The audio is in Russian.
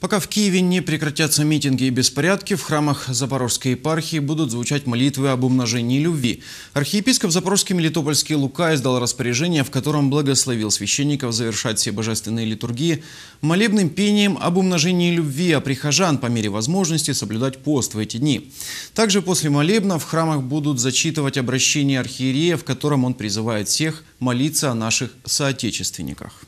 Пока в Киеве не прекратятся митинги и беспорядки, в храмах Запорожской епархии будут звучать молитвы об умножении любви. Архиепископ Запорожский Мелитопольский Лука издал распоряжение, в котором благословил священников завершать все божественные литургии молебным пением об умножении любви, а прихожан по мере возможности соблюдать пост в эти дни. Также после молебна в храмах будут зачитывать обращение архиерея, в котором он призывает всех молиться о наших соотечественниках.